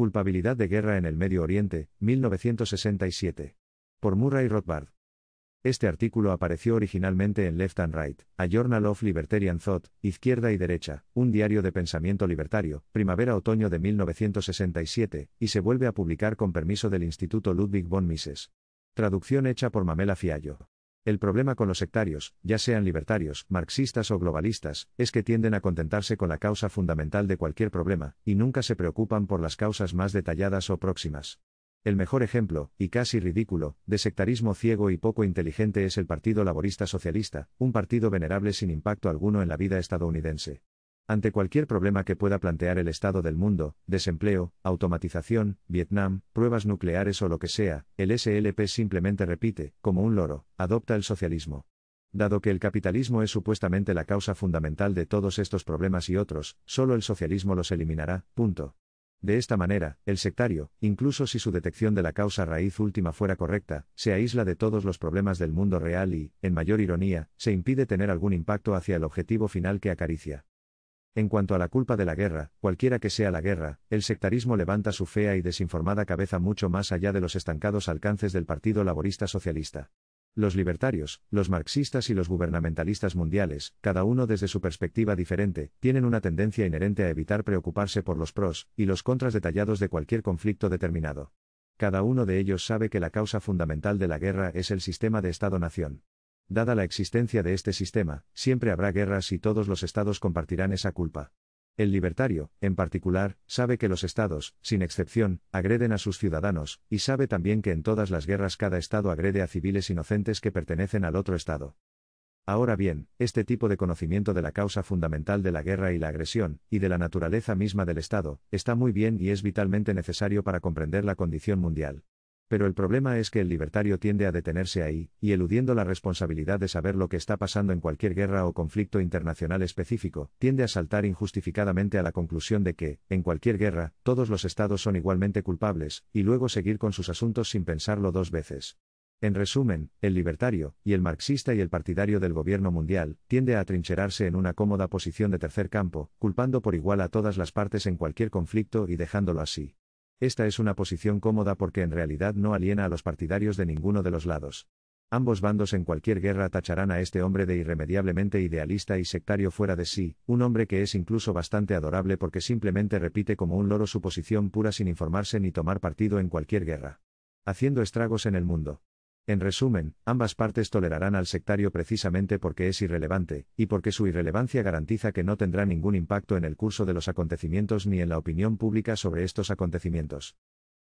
Culpabilidad de guerra en el Medio Oriente, 1967. Por Murray Rothbard. Este artículo apareció originalmente en Left and Right, a Journal of Libertarian Thought, Izquierda y Derecha, un diario de pensamiento libertario, primavera-otoño de 1967, y se vuelve a publicar con permiso del Instituto Ludwig von Mises. Traducción hecha por Mamela Fiallo. El problema con los sectarios, ya sean libertarios, marxistas o globalistas, es que tienden a contentarse con la causa fundamental de cualquier problema, y nunca se preocupan por las causas más detalladas o próximas. El mejor ejemplo, y casi ridículo, de sectarismo ciego y poco inteligente es el Partido Laborista Socialista, un partido venerable sin impacto alguno en la vida estadounidense. Ante cualquier problema que pueda plantear el estado del mundo, desempleo, automatización, Vietnam, pruebas nucleares o lo que sea, el SLP simplemente repite, como un loro, adopta el socialismo. Dado que el capitalismo es supuestamente la causa fundamental de todos estos problemas y otros, solo el socialismo los eliminará, punto. De esta manera, el sectario, incluso si su detección de la causa raíz última fuera correcta, se aísla de todos los problemas del mundo real y, en mayor ironía, se impide tener algún impacto hacia el objetivo final que acaricia. En cuanto a la culpa de la guerra, cualquiera que sea la guerra, el sectarismo levanta su fea y desinformada cabeza mucho más allá de los estancados alcances del Partido Laborista Socialista. Los libertarios, los marxistas y los gubernamentalistas mundiales, cada uno desde su perspectiva diferente, tienen una tendencia inherente a evitar preocuparse por los pros y los contras detallados de cualquier conflicto determinado. Cada uno de ellos sabe que la causa fundamental de la guerra es el sistema de Estado-Nación. Dada la existencia de este sistema, siempre habrá guerras y todos los estados compartirán esa culpa. El libertario, en particular, sabe que los estados, sin excepción, agreden a sus ciudadanos, y sabe también que en todas las guerras cada estado agrede a civiles inocentes que pertenecen al otro estado. Ahora bien, este tipo de conocimiento de la causa fundamental de la guerra y la agresión, y de la naturaleza misma del Estado, está muy bien y es vitalmente necesario para comprender la condición mundial. Pero el problema es que el libertario tiende a detenerse ahí, y eludiendo la responsabilidad de saber lo que está pasando en cualquier guerra o conflicto internacional específico, tiende a saltar injustificadamente a la conclusión de que, en cualquier guerra, todos los estados son igualmente culpables, y luego seguir con sus asuntos sin pensarlo dos veces. En resumen, el libertario, y el marxista y el partidario del gobierno mundial, tiende a atrincherarse en una cómoda posición de tercer campo, culpando por igual a todas las partes en cualquier conflicto y dejándolo así. Esta es una posición cómoda porque en realidad no aliena a los partidarios de ninguno de los lados. Ambos bandos en cualquier guerra tacharán a este hombre de irremediablemente idealista y sectario fuera de sí, un hombre que es incluso bastante adorable porque simplemente repite como un loro su posición pura sin informarse ni tomar partido en cualquier guerra. Haciendo estragos en el mundo. En resumen, ambas partes tolerarán al sectario precisamente porque es irrelevante, y porque su irrelevancia garantiza que no tendrá ningún impacto en el curso de los acontecimientos ni en la opinión pública sobre estos acontecimientos.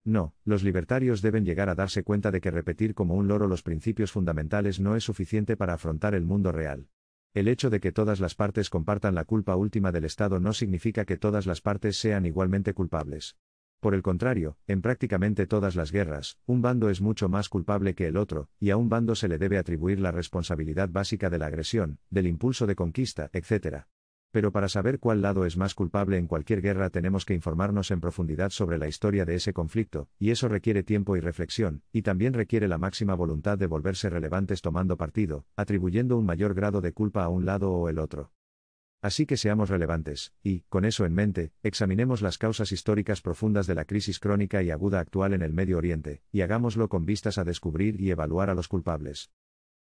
No, los libertarios deben llegar a darse cuenta de que repetir como un loro los principios fundamentales no es suficiente para afrontar el mundo real. El hecho de que todas las partes compartan la culpa última del Estado no significa que todas las partes sean igualmente culpables. Por el contrario, en prácticamente todas las guerras, un bando es mucho más culpable que el otro, y a un bando se le debe atribuir la responsabilidad básica de la agresión, del impulso de conquista, etc. Pero para saber cuál lado es más culpable en cualquier guerra tenemos que informarnos en profundidad sobre la historia de ese conflicto, y eso requiere tiempo y reflexión, y también requiere la máxima voluntad de volverse relevantes tomando partido, atribuyendo un mayor grado de culpa a un lado o el otro. Así que seamos relevantes, y, con eso en mente, examinemos las causas históricas profundas de la crisis crónica y aguda actual en el Medio Oriente, y hagámoslo con vistas a descubrir y evaluar a los culpables.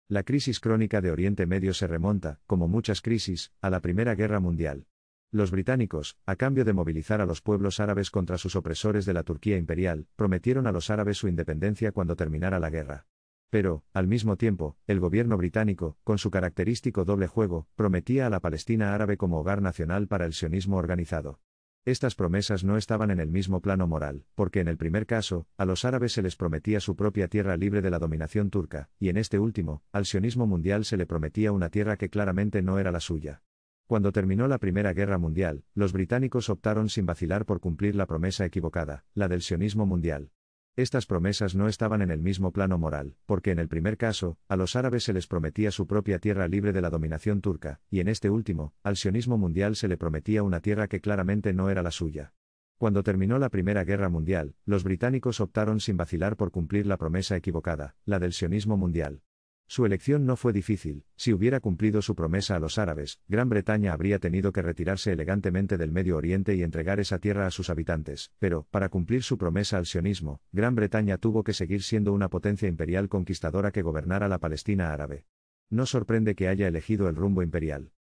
La crisis crónica de Oriente Medio se remonta, como muchas crisis, a la Primera Guerra Mundial. Los británicos, a cambio de movilizar a los pueblos árabes contra sus opresores de la Turquía imperial, prometieron a los árabes su independencia cuando terminara la guerra. Pero, al mismo tiempo, el gobierno británico, con su característico doble juego, prometía a la Palestina árabe como hogar nacional para el sionismo organizado. Estas promesas no estaban en el mismo plano moral, porque en el primer caso, a los árabes se les prometía su propia tierra libre de la dominación turca, y en este último, al sionismo mundial se le prometía una tierra que claramente no era la suya. Cuando terminó la Primera Guerra Mundial, los británicos optaron sin vacilar por cumplir la promesa equivocada, la del sionismo mundial. Estas promesas no estaban en el mismo plano moral, porque en el primer caso, a los árabes se les prometía su propia tierra libre de la dominación turca, y en este último, al sionismo mundial se le prometía una tierra que claramente no era la suya. Cuando terminó la Primera Guerra Mundial, los británicos optaron sin vacilar por cumplir la promesa equivocada, la del sionismo mundial. Su elección no fue difícil, si hubiera cumplido su promesa a los árabes, Gran Bretaña habría tenido que retirarse elegantemente del Medio Oriente y entregar esa tierra a sus habitantes, pero, para cumplir su promesa al sionismo, Gran Bretaña tuvo que seguir siendo una potencia imperial conquistadora que gobernara la Palestina árabe. No sorprende que haya elegido el rumbo imperial.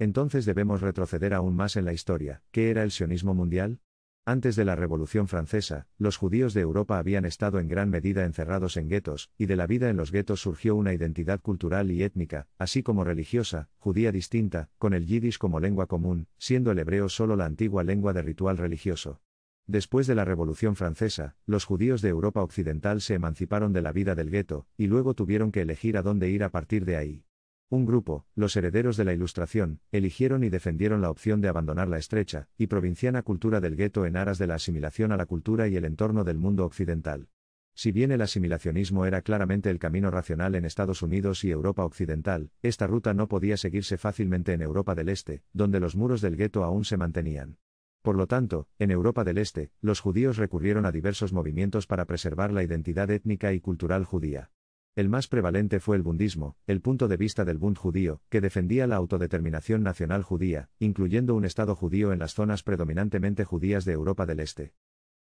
Entonces debemos retroceder aún más en la historia, ¿qué era el sionismo mundial? Antes de la Revolución Francesa, los judíos de Europa habían estado en gran medida encerrados en guetos, y de la vida en los guetos surgió una identidad cultural y étnica, así como religiosa, judía distinta, con el yiddish como lengua común, siendo el hebreo solo la antigua lengua de ritual religioso. Después de la Revolución Francesa, los judíos de Europa Occidental se emanciparon de la vida del gueto, y luego tuvieron que elegir a dónde ir a partir de ahí. Un grupo, los herederos de la Ilustración, eligieron y defendieron la opción de abandonar la estrecha y provinciana cultura del gueto en aras de la asimilación a la cultura y el entorno del mundo occidental. Si bien el asimilacionismo era claramente el camino racional en Estados Unidos y Europa occidental, esta ruta no podía seguirse fácilmente en Europa del Este, donde los muros del gueto aún se mantenían. Por lo tanto, en Europa del Este, los judíos recurrieron a diversos movimientos para preservar la identidad étnica y cultural judía. El más prevalente fue el bundismo, el punto de vista del Bund judío, que defendía la autodeterminación nacional judía, incluyendo un Estado judío en las zonas predominantemente judías de Europa del Este.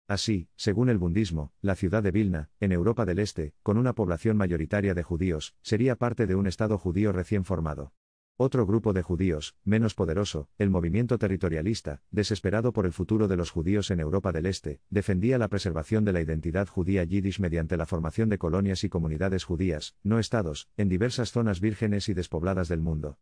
Así, según el bundismo, la ciudad de Vilna, en Europa del Este, con una población mayoritaria de judíos, sería parte de un Estado judío recién formado. Otro grupo de judíos, menos poderoso, el movimiento territorialista, desesperado por el futuro de los judíos en Europa del Este, defendía la preservación de la identidad judía yiddish mediante la formación de colonias y comunidades judías, no estados, en diversas zonas vírgenes y despobladas del mundo.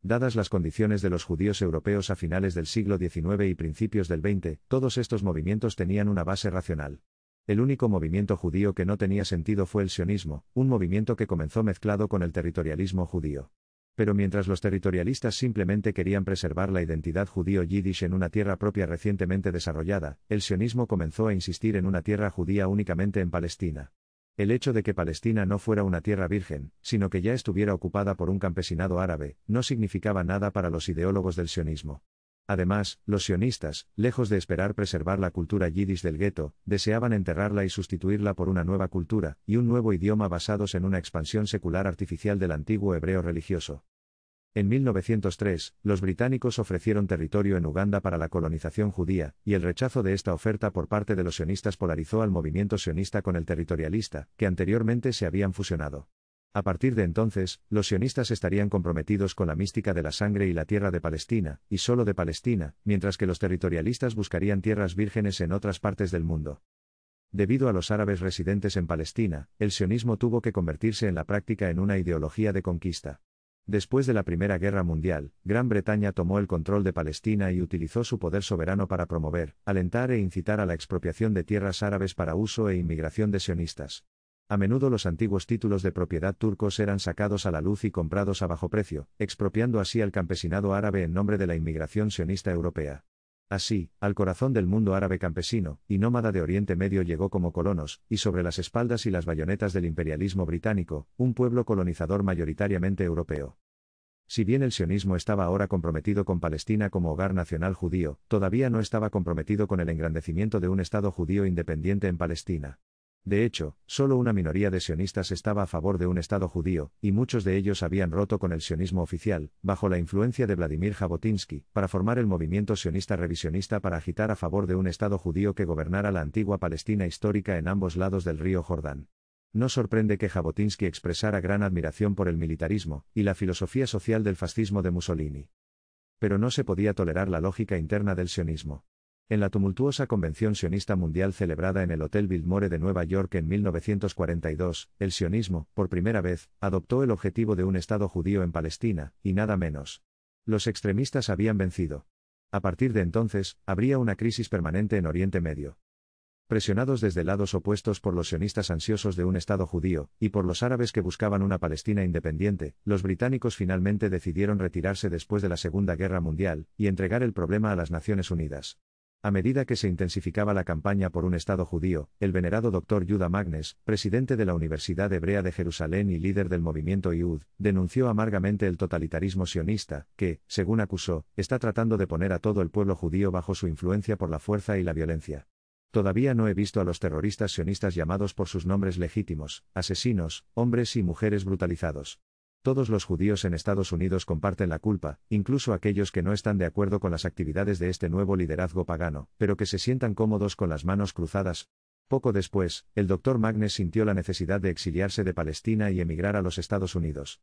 Dadas las condiciones de los judíos europeos a finales del siglo XIX y principios del XX, todos estos movimientos tenían una base racional. El único movimiento judío que no tenía sentido fue el sionismo, un movimiento que comenzó mezclado con el territorialismo judío pero mientras los territorialistas simplemente querían preservar la identidad judío-yiddish en una tierra propia recientemente desarrollada, el sionismo comenzó a insistir en una tierra judía únicamente en Palestina. El hecho de que Palestina no fuera una tierra virgen, sino que ya estuviera ocupada por un campesinado árabe, no significaba nada para los ideólogos del sionismo. Además, los sionistas, lejos de esperar preservar la cultura yidis del gueto, deseaban enterrarla y sustituirla por una nueva cultura y un nuevo idioma basados en una expansión secular artificial del antiguo hebreo religioso. En 1903, los británicos ofrecieron territorio en Uganda para la colonización judía, y el rechazo de esta oferta por parte de los sionistas polarizó al movimiento sionista con el territorialista, que anteriormente se habían fusionado. A partir de entonces, los sionistas estarían comprometidos con la mística de la sangre y la tierra de Palestina, y solo de Palestina, mientras que los territorialistas buscarían tierras vírgenes en otras partes del mundo. Debido a los árabes residentes en Palestina, el sionismo tuvo que convertirse en la práctica en una ideología de conquista. Después de la Primera Guerra Mundial, Gran Bretaña tomó el control de Palestina y utilizó su poder soberano para promover, alentar e incitar a la expropiación de tierras árabes para uso e inmigración de sionistas. A menudo los antiguos títulos de propiedad turcos eran sacados a la luz y comprados a bajo precio, expropiando así al campesinado árabe en nombre de la inmigración sionista europea. Así, al corazón del mundo árabe campesino y nómada de Oriente Medio llegó como colonos, y sobre las espaldas y las bayonetas del imperialismo británico, un pueblo colonizador mayoritariamente europeo. Si bien el sionismo estaba ahora comprometido con Palestina como hogar nacional judío, todavía no estaba comprometido con el engrandecimiento de un Estado judío independiente en Palestina. De hecho, solo una minoría de sionistas estaba a favor de un Estado judío, y muchos de ellos habían roto con el sionismo oficial, bajo la influencia de Vladimir Jabotinsky, para formar el movimiento sionista revisionista para agitar a favor de un Estado judío que gobernara la antigua Palestina histórica en ambos lados del río Jordán. No sorprende que Jabotinsky expresara gran admiración por el militarismo, y la filosofía social del fascismo de Mussolini. Pero no se podía tolerar la lógica interna del sionismo. En la tumultuosa Convención Sionista Mundial celebrada en el Hotel Biltmore de Nueva York en 1942, el sionismo, por primera vez, adoptó el objetivo de un Estado judío en Palestina, y nada menos. Los extremistas habían vencido. A partir de entonces, habría una crisis permanente en Oriente Medio. Presionados desde lados opuestos por los sionistas ansiosos de un Estado judío, y por los árabes que buscaban una Palestina independiente, los británicos finalmente decidieron retirarse después de la Segunda Guerra Mundial, y entregar el problema a las Naciones Unidas. A medida que se intensificaba la campaña por un Estado judío, el venerado doctor Yuda Magnes, presidente de la Universidad Hebrea de Jerusalén y líder del movimiento IUD, denunció amargamente el totalitarismo sionista, que, según acusó, está tratando de poner a todo el pueblo judío bajo su influencia por la fuerza y la violencia. Todavía no he visto a los terroristas sionistas llamados por sus nombres legítimos, asesinos, hombres y mujeres brutalizados. Todos los judíos en Estados Unidos comparten la culpa, incluso aquellos que no están de acuerdo con las actividades de este nuevo liderazgo pagano, pero que se sientan cómodos con las manos cruzadas. Poco después, el doctor Magnes sintió la necesidad de exiliarse de Palestina y emigrar a los Estados Unidos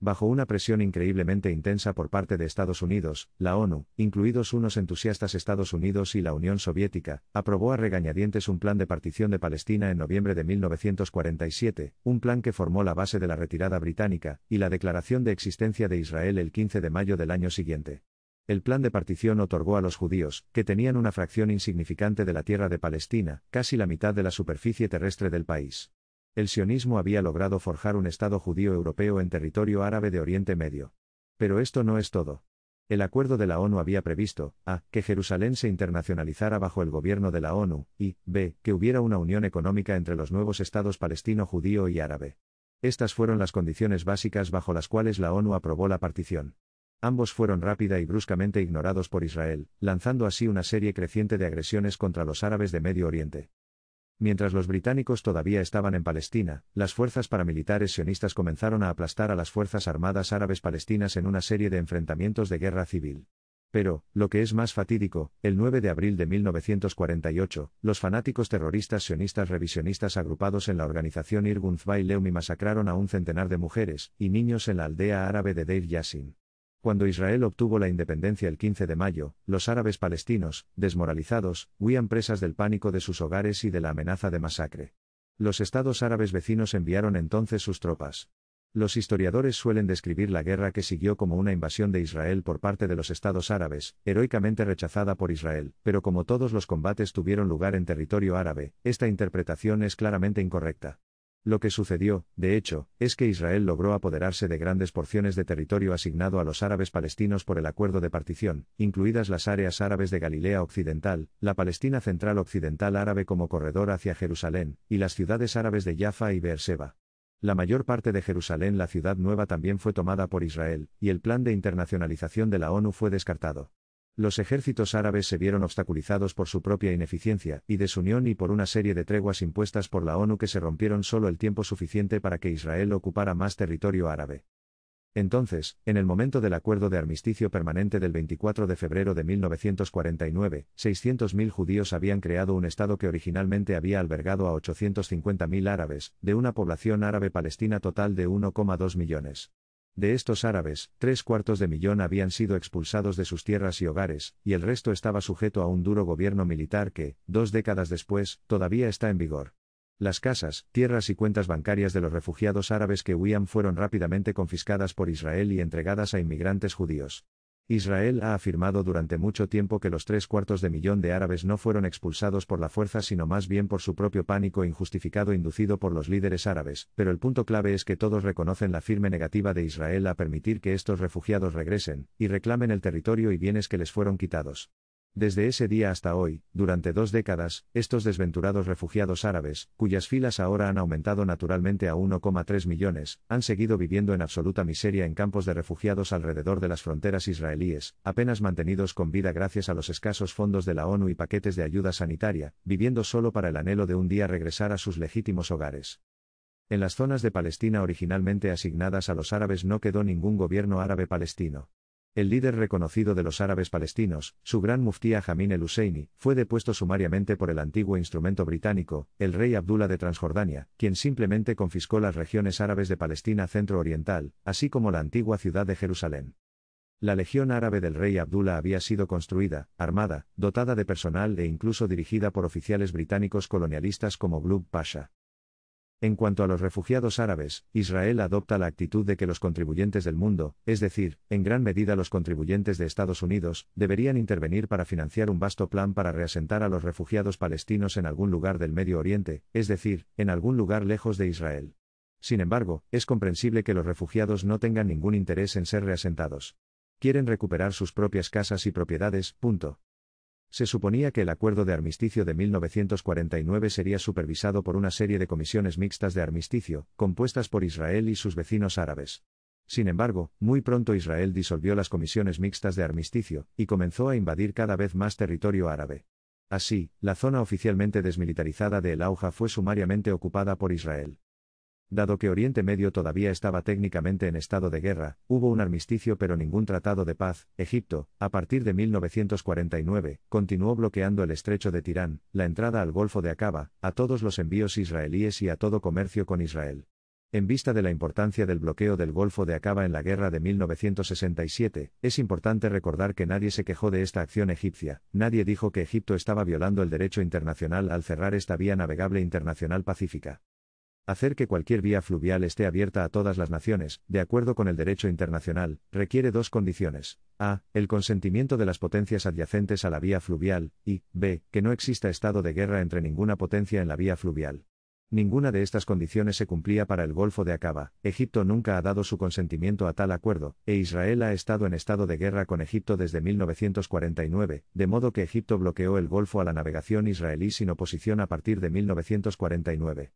bajo una presión increíblemente intensa por parte de Estados Unidos, la ONU, incluidos unos entusiastas Estados Unidos y la Unión Soviética, aprobó a regañadientes un plan de partición de Palestina en noviembre de 1947, un plan que formó la base de la retirada británica, y la declaración de existencia de Israel el 15 de mayo del año siguiente. El plan de partición otorgó a los judíos, que tenían una fracción insignificante de la tierra de Palestina, casi la mitad de la superficie terrestre del país. El sionismo había logrado forjar un Estado judío europeo en territorio árabe de Oriente Medio. Pero esto no es todo. El acuerdo de la ONU había previsto, a, que Jerusalén se internacionalizara bajo el gobierno de la ONU, y, b, que hubiera una unión económica entre los nuevos estados palestino judío y árabe. Estas fueron las condiciones básicas bajo las cuales la ONU aprobó la partición. Ambos fueron rápida y bruscamente ignorados por Israel, lanzando así una serie creciente de agresiones contra los árabes de Medio Oriente. Mientras los británicos todavía estaban en Palestina, las fuerzas paramilitares sionistas comenzaron a aplastar a las fuerzas armadas árabes palestinas en una serie de enfrentamientos de guerra civil. Pero, lo que es más fatídico, el 9 de abril de 1948, los fanáticos terroristas sionistas revisionistas agrupados en la organización Irgun Leumi masacraron a un centenar de mujeres y niños en la aldea árabe de Deir Yassin. Cuando Israel obtuvo la independencia el 15 de mayo, los árabes palestinos, desmoralizados, huían presas del pánico de sus hogares y de la amenaza de masacre. Los estados árabes vecinos enviaron entonces sus tropas. Los historiadores suelen describir la guerra que siguió como una invasión de Israel por parte de los estados árabes, heroicamente rechazada por Israel, pero como todos los combates tuvieron lugar en territorio árabe, esta interpretación es claramente incorrecta. Lo que sucedió, de hecho, es que Israel logró apoderarse de grandes porciones de territorio asignado a los árabes palestinos por el acuerdo de partición, incluidas las áreas árabes de Galilea Occidental, la Palestina Central Occidental Árabe como corredor hacia Jerusalén, y las ciudades árabes de Jaffa y Beerseba. La mayor parte de Jerusalén, la ciudad nueva, también fue tomada por Israel, y el plan de internacionalización de la ONU fue descartado los ejércitos árabes se vieron obstaculizados por su propia ineficiencia y desunión y por una serie de treguas impuestas por la ONU que se rompieron solo el tiempo suficiente para que Israel ocupara más territorio árabe. Entonces, en el momento del acuerdo de armisticio permanente del 24 de febrero de 1949, 600.000 judíos habían creado un Estado que originalmente había albergado a 850.000 árabes, de una población árabe palestina total de 1,2 millones. De estos árabes, tres cuartos de millón habían sido expulsados de sus tierras y hogares, y el resto estaba sujeto a un duro gobierno militar que, dos décadas después, todavía está en vigor. Las casas, tierras y cuentas bancarias de los refugiados árabes que huían fueron rápidamente confiscadas por Israel y entregadas a inmigrantes judíos. Israel ha afirmado durante mucho tiempo que los tres cuartos de millón de árabes no fueron expulsados por la fuerza sino más bien por su propio pánico injustificado inducido por los líderes árabes, pero el punto clave es que todos reconocen la firme negativa de Israel a permitir que estos refugiados regresen, y reclamen el territorio y bienes que les fueron quitados. Desde ese día hasta hoy, durante dos décadas, estos desventurados refugiados árabes, cuyas filas ahora han aumentado naturalmente a 1,3 millones, han seguido viviendo en absoluta miseria en campos de refugiados alrededor de las fronteras israelíes, apenas mantenidos con vida gracias a los escasos fondos de la ONU y paquetes de ayuda sanitaria, viviendo solo para el anhelo de un día regresar a sus legítimos hogares. En las zonas de Palestina originalmente asignadas a los árabes no quedó ningún gobierno árabe palestino el líder reconocido de los árabes palestinos, su gran muftía Jamin el Husseini, fue depuesto sumariamente por el antiguo instrumento británico, el rey Abdullah de Transjordania, quien simplemente confiscó las regiones árabes de Palestina centro-oriental, así como la antigua ciudad de Jerusalén. La legión árabe del rey Abdullah había sido construida, armada, dotada de personal e incluso dirigida por oficiales británicos colonialistas como Glub Pasha. En cuanto a los refugiados árabes, Israel adopta la actitud de que los contribuyentes del mundo, es decir, en gran medida los contribuyentes de Estados Unidos, deberían intervenir para financiar un vasto plan para reasentar a los refugiados palestinos en algún lugar del Medio Oriente, es decir, en algún lugar lejos de Israel. Sin embargo, es comprensible que los refugiados no tengan ningún interés en ser reasentados. Quieren recuperar sus propias casas y propiedades, punto. Se suponía que el acuerdo de armisticio de 1949 sería supervisado por una serie de comisiones mixtas de armisticio, compuestas por Israel y sus vecinos árabes. Sin embargo, muy pronto Israel disolvió las comisiones mixtas de armisticio, y comenzó a invadir cada vez más territorio árabe. Así, la zona oficialmente desmilitarizada de El Auja fue sumariamente ocupada por Israel. Dado que Oriente Medio todavía estaba técnicamente en estado de guerra, hubo un armisticio pero ningún tratado de paz. Egipto, a partir de 1949, continuó bloqueando el estrecho de Tirán, la entrada al Golfo de Acaba, a todos los envíos israelíes y a todo comercio con Israel. En vista de la importancia del bloqueo del Golfo de Acaba en la guerra de 1967, es importante recordar que nadie se quejó de esta acción egipcia, nadie dijo que Egipto estaba violando el derecho internacional al cerrar esta vía navegable internacional pacífica. Hacer que cualquier vía fluvial esté abierta a todas las naciones, de acuerdo con el derecho internacional, requiere dos condiciones. A. El consentimiento de las potencias adyacentes a la vía fluvial, y B. Que no exista estado de guerra entre ninguna potencia en la vía fluvial. Ninguna de estas condiciones se cumplía para el Golfo de Acaba. Egipto nunca ha dado su consentimiento a tal acuerdo, e Israel ha estado en estado de guerra con Egipto desde 1949, de modo que Egipto bloqueó el Golfo a la navegación israelí sin oposición a partir de 1949.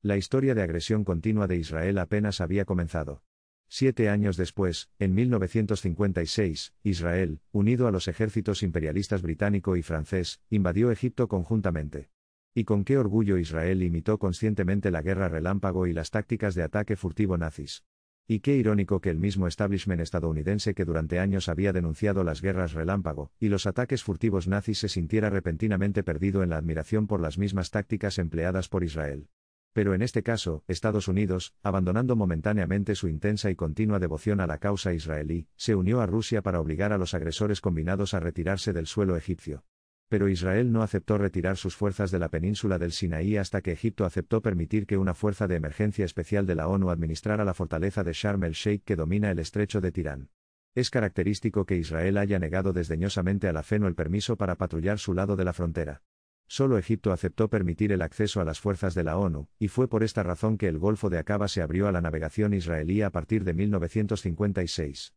La historia de agresión continua de Israel apenas había comenzado. Siete años después, en 1956, Israel, unido a los ejércitos imperialistas británico y francés, invadió Egipto conjuntamente. Y con qué orgullo Israel imitó conscientemente la guerra relámpago y las tácticas de ataque furtivo nazis. Y qué irónico que el mismo establishment estadounidense que durante años había denunciado las guerras relámpago y los ataques furtivos nazis se sintiera repentinamente perdido en la admiración por las mismas tácticas empleadas por Israel. Pero en este caso, Estados Unidos, abandonando momentáneamente su intensa y continua devoción a la causa israelí, se unió a Rusia para obligar a los agresores combinados a retirarse del suelo egipcio. Pero Israel no aceptó retirar sus fuerzas de la península del Sinaí hasta que Egipto aceptó permitir que una fuerza de emergencia especial de la ONU administrara la fortaleza de Sharm el Sheikh que domina el estrecho de Tirán. Es característico que Israel haya negado desdeñosamente a la FENO el permiso para patrullar su lado de la frontera. Solo Egipto aceptó permitir el acceso a las fuerzas de la ONU, y fue por esta razón que el Golfo de Aqaba se abrió a la navegación israelí a partir de 1956.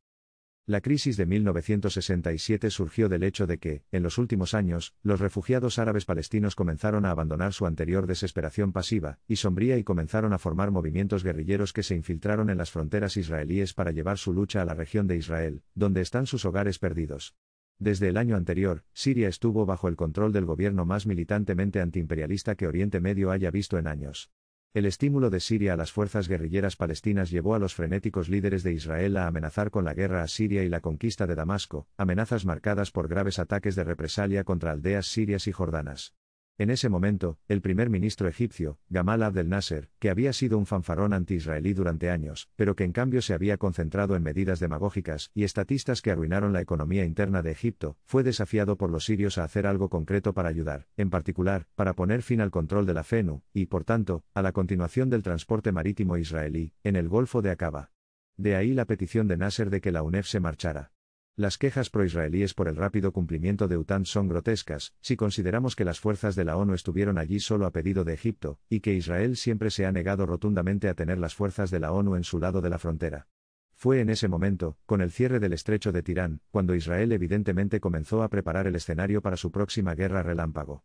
La crisis de 1967 surgió del hecho de que, en los últimos años, los refugiados árabes palestinos comenzaron a abandonar su anterior desesperación pasiva y sombría y comenzaron a formar movimientos guerrilleros que se infiltraron en las fronteras israelíes para llevar su lucha a la región de Israel, donde están sus hogares perdidos. Desde el año anterior, Siria estuvo bajo el control del gobierno más militantemente antiimperialista que Oriente Medio haya visto en años. El estímulo de Siria a las fuerzas guerrilleras palestinas llevó a los frenéticos líderes de Israel a amenazar con la guerra a Siria y la conquista de Damasco, amenazas marcadas por graves ataques de represalia contra aldeas sirias y jordanas. En ese momento, el primer ministro egipcio, Gamal Abdel Nasser, que había sido un fanfarrón anti-israelí durante años, pero que en cambio se había concentrado en medidas demagógicas y estatistas que arruinaron la economía interna de Egipto, fue desafiado por los sirios a hacer algo concreto para ayudar, en particular, para poner fin al control de la FENU, y, por tanto, a la continuación del transporte marítimo israelí, en el Golfo de Aqaba. De ahí la petición de Nasser de que la UNEF se marchara. Las quejas proisraelíes por el rápido cumplimiento de Után son grotescas, si consideramos que las fuerzas de la ONU estuvieron allí solo a pedido de Egipto, y que Israel siempre se ha negado rotundamente a tener las fuerzas de la ONU en su lado de la frontera. Fue en ese momento, con el cierre del estrecho de Tirán, cuando Israel evidentemente comenzó a preparar el escenario para su próxima guerra relámpago.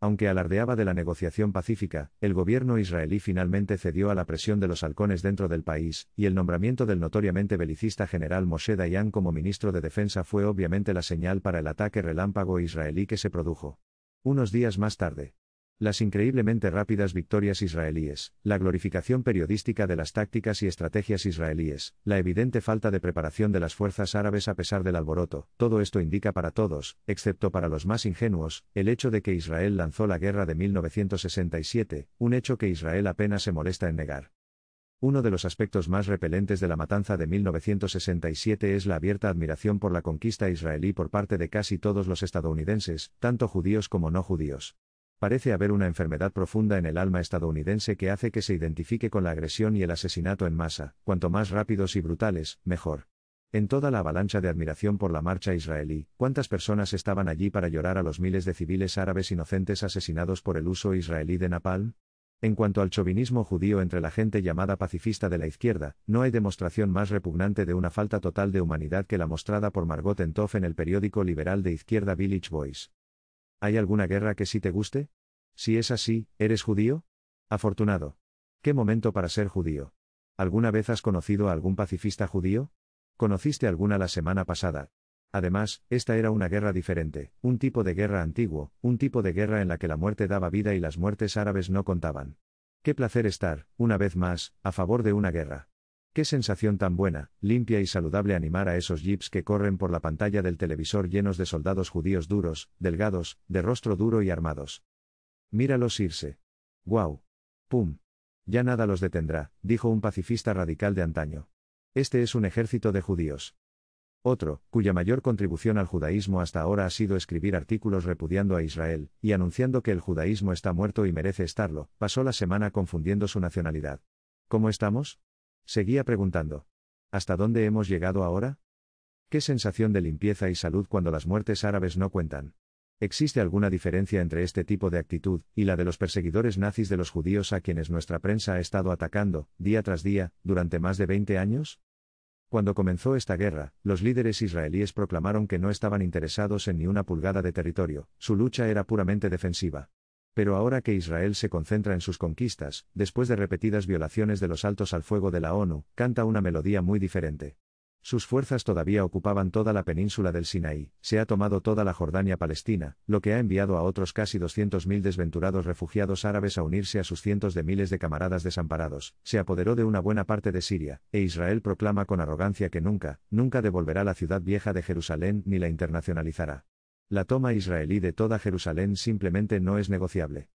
Aunque alardeaba de la negociación pacífica, el gobierno israelí finalmente cedió a la presión de los halcones dentro del país, y el nombramiento del notoriamente belicista general Moshe Dayan como ministro de Defensa fue obviamente la señal para el ataque relámpago israelí que se produjo. Unos días más tarde, las increíblemente rápidas victorias israelíes, la glorificación periodística de las tácticas y estrategias israelíes, la evidente falta de preparación de las fuerzas árabes a pesar del alboroto, todo esto indica para todos, excepto para los más ingenuos, el hecho de que Israel lanzó la guerra de 1967, un hecho que Israel apenas se molesta en negar. Uno de los aspectos más repelentes de la matanza de 1967 es la abierta admiración por la conquista israelí por parte de casi todos los estadounidenses, tanto judíos como no judíos. Parece haber una enfermedad profunda en el alma estadounidense que hace que se identifique con la agresión y el asesinato en masa, cuanto más rápidos y brutales, mejor. En toda la avalancha de admiración por la marcha israelí, ¿cuántas personas estaban allí para llorar a los miles de civiles árabes inocentes asesinados por el uso israelí de napalm? En cuanto al chauvinismo judío entre la gente llamada pacifista de la izquierda, no hay demostración más repugnante de una falta total de humanidad que la mostrada por Margot Entoff en el periódico liberal de izquierda Village Voice. ¿Hay alguna guerra que sí te guste? Si es así, ¿eres judío? Afortunado. ¿Qué momento para ser judío? ¿Alguna vez has conocido a algún pacifista judío? Conociste alguna la semana pasada. Además, esta era una guerra diferente, un tipo de guerra antiguo, un tipo de guerra en la que la muerte daba vida y las muertes árabes no contaban. Qué placer estar, una vez más, a favor de una guerra. Qué sensación tan buena, limpia y saludable animar a esos jeeps que corren por la pantalla del televisor llenos de soldados judíos duros, delgados, de rostro duro y armados. Míralos irse. ¡Guau! ¡Pum! Ya nada los detendrá, dijo un pacifista radical de antaño. Este es un ejército de judíos. Otro, cuya mayor contribución al judaísmo hasta ahora ha sido escribir artículos repudiando a Israel, y anunciando que el judaísmo está muerto y merece estarlo, pasó la semana confundiendo su nacionalidad. ¿Cómo estamos? Seguía preguntando. ¿Hasta dónde hemos llegado ahora? ¿Qué sensación de limpieza y salud cuando las muertes árabes no cuentan? ¿Existe alguna diferencia entre este tipo de actitud y la de los perseguidores nazis de los judíos a quienes nuestra prensa ha estado atacando, día tras día, durante más de 20 años? Cuando comenzó esta guerra, los líderes israelíes proclamaron que no estaban interesados en ni una pulgada de territorio, su lucha era puramente defensiva pero ahora que Israel se concentra en sus conquistas, después de repetidas violaciones de los altos al fuego de la ONU, canta una melodía muy diferente. Sus fuerzas todavía ocupaban toda la península del Sinaí, se ha tomado toda la Jordania palestina, lo que ha enviado a otros casi 200.000 desventurados refugiados árabes a unirse a sus cientos de miles de camaradas desamparados, se apoderó de una buena parte de Siria, e Israel proclama con arrogancia que nunca, nunca devolverá la ciudad vieja de Jerusalén ni la internacionalizará. La toma israelí de toda Jerusalén simplemente no es negociable.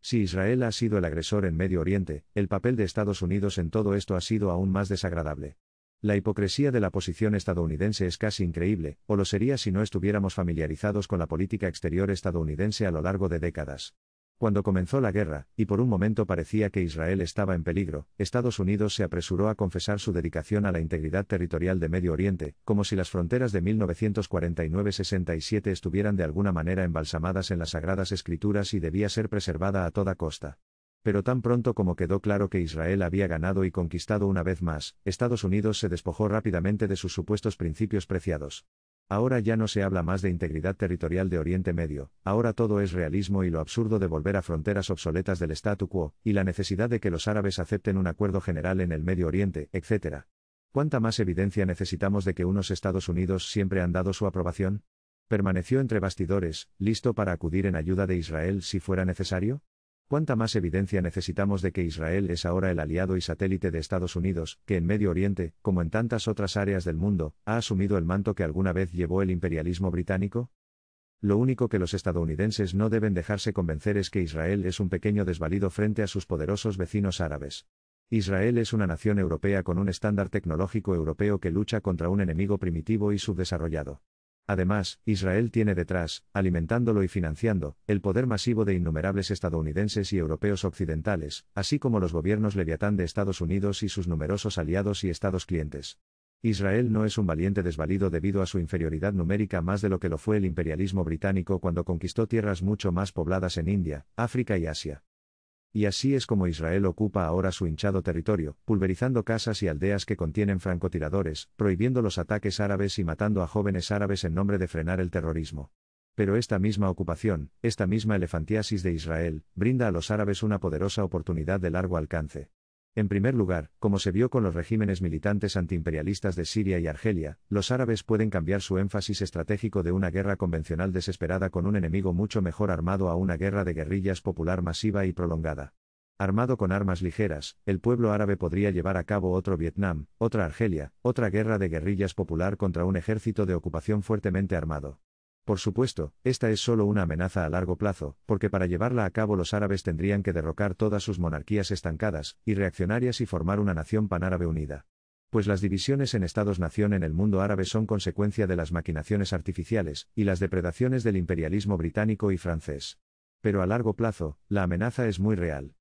Si Israel ha sido el agresor en Medio Oriente, el papel de Estados Unidos en todo esto ha sido aún más desagradable. La hipocresía de la posición estadounidense es casi increíble, o lo sería si no estuviéramos familiarizados con la política exterior estadounidense a lo largo de décadas. Cuando comenzó la guerra, y por un momento parecía que Israel estaba en peligro, Estados Unidos se apresuró a confesar su dedicación a la integridad territorial de Medio Oriente, como si las fronteras de 1949-67 estuvieran de alguna manera embalsamadas en las sagradas escrituras y debía ser preservada a toda costa. Pero tan pronto como quedó claro que Israel había ganado y conquistado una vez más, Estados Unidos se despojó rápidamente de sus supuestos principios preciados. Ahora ya no se habla más de integridad territorial de Oriente Medio, ahora todo es realismo y lo absurdo de volver a fronteras obsoletas del statu quo, y la necesidad de que los árabes acepten un acuerdo general en el Medio Oriente, etc. ¿Cuánta más evidencia necesitamos de que unos Estados Unidos siempre han dado su aprobación? ¿Permaneció entre bastidores, listo para acudir en ayuda de Israel si fuera necesario? ¿Cuánta más evidencia necesitamos de que Israel es ahora el aliado y satélite de Estados Unidos, que en Medio Oriente, como en tantas otras áreas del mundo, ha asumido el manto que alguna vez llevó el imperialismo británico? Lo único que los estadounidenses no deben dejarse convencer es que Israel es un pequeño desvalido frente a sus poderosos vecinos árabes. Israel es una nación europea con un estándar tecnológico europeo que lucha contra un enemigo primitivo y subdesarrollado. Además, Israel tiene detrás, alimentándolo y financiando, el poder masivo de innumerables estadounidenses y europeos occidentales, así como los gobiernos leviatán de Estados Unidos y sus numerosos aliados y estados clientes. Israel no es un valiente desvalido debido a su inferioridad numérica más de lo que lo fue el imperialismo británico cuando conquistó tierras mucho más pobladas en India, África y Asia y así es como Israel ocupa ahora su hinchado territorio, pulverizando casas y aldeas que contienen francotiradores, prohibiendo los ataques árabes y matando a jóvenes árabes en nombre de frenar el terrorismo. Pero esta misma ocupación, esta misma elefantiasis de Israel, brinda a los árabes una poderosa oportunidad de largo alcance. En primer lugar, como se vio con los regímenes militantes antiimperialistas de Siria y Argelia, los árabes pueden cambiar su énfasis estratégico de una guerra convencional desesperada con un enemigo mucho mejor armado a una guerra de guerrillas popular masiva y prolongada. Armado con armas ligeras, el pueblo árabe podría llevar a cabo otro Vietnam, otra Argelia, otra guerra de guerrillas popular contra un ejército de ocupación fuertemente armado. Por supuesto, esta es solo una amenaza a largo plazo, porque para llevarla a cabo los árabes tendrían que derrocar todas sus monarquías estancadas y reaccionarias y formar una nación panárabe unida. Pues las divisiones en estados-nación en el mundo árabe son consecuencia de las maquinaciones artificiales y las depredaciones del imperialismo británico y francés. Pero a largo plazo, la amenaza es muy real.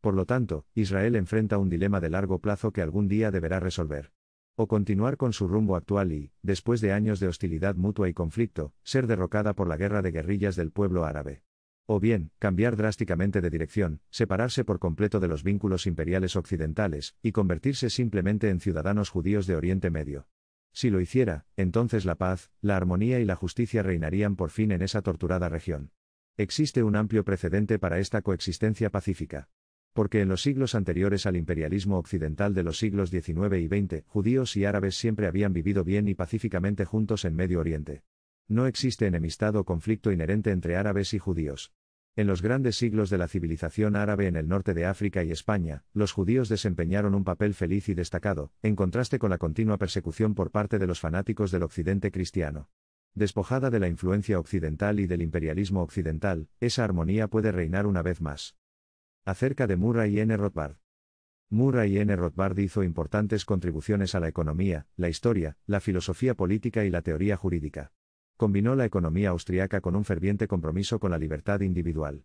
Por lo tanto, Israel enfrenta un dilema de largo plazo que algún día deberá resolver o continuar con su rumbo actual y, después de años de hostilidad mutua y conflicto, ser derrocada por la guerra de guerrillas del pueblo árabe. O bien, cambiar drásticamente de dirección, separarse por completo de los vínculos imperiales occidentales, y convertirse simplemente en ciudadanos judíos de Oriente Medio. Si lo hiciera, entonces la paz, la armonía y la justicia reinarían por fin en esa torturada región. Existe un amplio precedente para esta coexistencia pacífica porque en los siglos anteriores al imperialismo occidental de los siglos XIX y XX, judíos y árabes siempre habían vivido bien y pacíficamente juntos en Medio Oriente. No existe enemistad o conflicto inherente entre árabes y judíos. En los grandes siglos de la civilización árabe en el norte de África y España, los judíos desempeñaron un papel feliz y destacado, en contraste con la continua persecución por parte de los fanáticos del occidente cristiano. Despojada de la influencia occidental y del imperialismo occidental, esa armonía puede reinar una vez más acerca de Murray N. Rothbard. Murray N. Rothbard hizo importantes contribuciones a la economía, la historia, la filosofía política y la teoría jurídica. Combinó la economía austriaca con un ferviente compromiso con la libertad individual.